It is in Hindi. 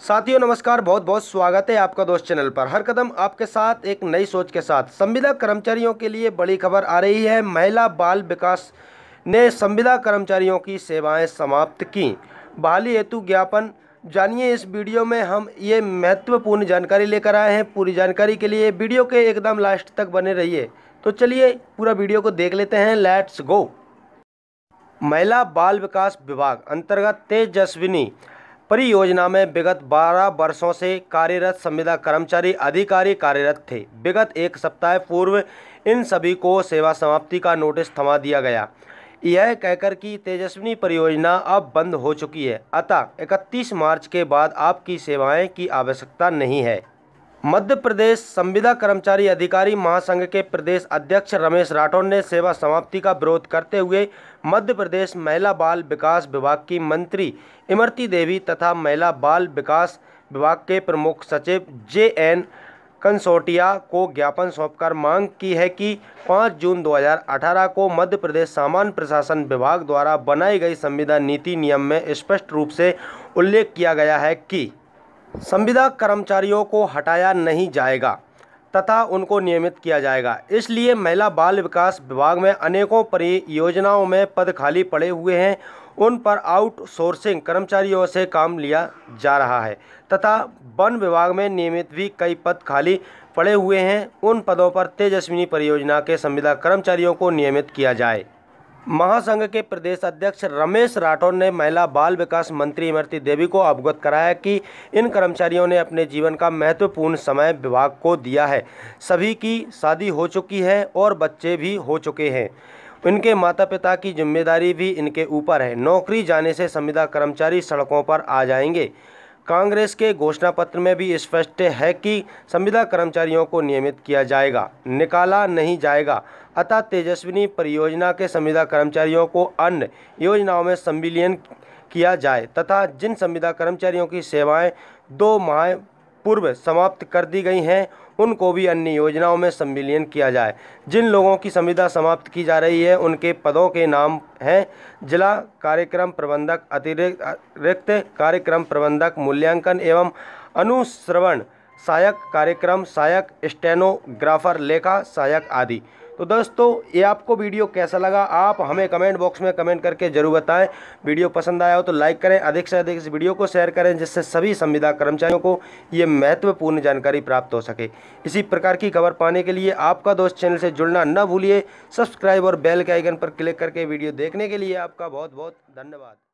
साथियों नमस्कार बहुत बहुत स्वागत है आपका दोस्त चैनल पर हर कदम आपके साथ एक नई सोच के साथ संविदा कर्मचारियों के लिए बड़ी खबर आ रही है महिला बाल विकास ने संविदा कर्मचारियों की सेवाएं समाप्त की बहाली हेतु ज्ञापन जानिए इस वीडियो में हम ये महत्वपूर्ण जानकारी लेकर आए हैं पूरी जानकारी के लिए वीडियो के एकदम लास्ट तक बने रहिए तो चलिए पूरा वीडियो को देख लेते हैं लेट्स गो महिला बाल विकास विभाग अंतर्गत तेजस्विनी परियोजना में विगत 12 वर्षों से कार्यरत संविदा कर्मचारी अधिकारी कार्यरत थे विगत एक सप्ताह पूर्व इन सभी को सेवा समाप्ति का नोटिस थमा दिया गया यह कहकर कि तेजस्विनी परियोजना अब बंद हो चुकी है अतः 31 मार्च के बाद आपकी सेवाएं की आवश्यकता नहीं है मध्य प्रदेश संविदा कर्मचारी अधिकारी महासंघ के प्रदेश अध्यक्ष रमेश राठौर ने सेवा समाप्ति का विरोध करते हुए मध्य प्रदेश महिला बाल विकास विभाग की मंत्री इमरती देवी तथा महिला बाल विकास विभाग के प्रमुख सचिव जे एन कंसोटिया को ज्ञापन सौंपकर मांग की है कि 5 जून 2018 को मध्य प्रदेश सामान्य प्रशासन विभाग द्वारा बनाई गई संविदा नीति नियम में स्पष्ट रूप से उल्लेख किया गया है कि संविदा कर्मचारियों को हटाया नहीं जाएगा तथा उनको नियमित किया जाएगा इसलिए महिला बाल विकास विभाग में अनेकों परियोजनाओं में पद खाली पड़े हुए हैं उन पर आउटसोर्सिंग कर्मचारियों से काम लिया जा रहा है तथा वन विभाग में नियमित भी कई पद खाली पड़े हुए हैं उन पदों पर तेजस्विनी परियोजना के संविदा कर्मचारियों को नियमित किया जाए महासंघ के प्रदेश अध्यक्ष रमेश राठौर ने महिला बाल विकास मंत्री इमरती देवी को अवगत कराया कि इन कर्मचारियों ने अपने जीवन का महत्वपूर्ण समय विभाग को दिया है सभी की शादी हो चुकी है और बच्चे भी हो चुके हैं इनके माता पिता की जिम्मेदारी भी इनके ऊपर है नौकरी जाने से संविदा कर्मचारी सड़कों पर आ जाएंगे कांग्रेस के घोषणा पत्र में भी स्पष्ट है कि संविदा कर्मचारियों को नियमित किया जाएगा निकाला नहीं जाएगा अतः तेजस्विनी परियोजना के संविदा कर्मचारियों को अन्य योजनाओं में संविलियन किया जाए तथा जिन संविदा कर्मचारियों की सेवाएं दो माह पूर्व समाप्त कर दी गई हैं उनको भी अन्य योजनाओं में सम्मिलित किया जाए जिन लोगों की संविदा समाप्त की जा रही है उनके पदों के नाम हैं जिला कार्यक्रम प्रबंधक अतिरिक्त कार्यक्रम प्रबंधक मूल्यांकन एवं अनुश्रवण सहायक कार्यक्रम सहायक स्टेनोग्राफर लेखा सहायक आदि तो दोस्तों ये आपको वीडियो कैसा लगा आप हमें कमेंट बॉक्स में कमेंट करके जरूर बताएं वीडियो पसंद आया हो तो लाइक करें अधिक से अधिक इस वीडियो को शेयर करें जिससे सभी संविदा कर्मचारियों को ये महत्वपूर्ण जानकारी प्राप्त हो सके इसी प्रकार की खबर पाने के लिए आपका दोस्त चैनल से जुड़ना न भूलिए सब्सक्राइब और बेल के आइकन पर क्लिक करके वीडियो देखने के लिए आपका बहुत बहुत धन्यवाद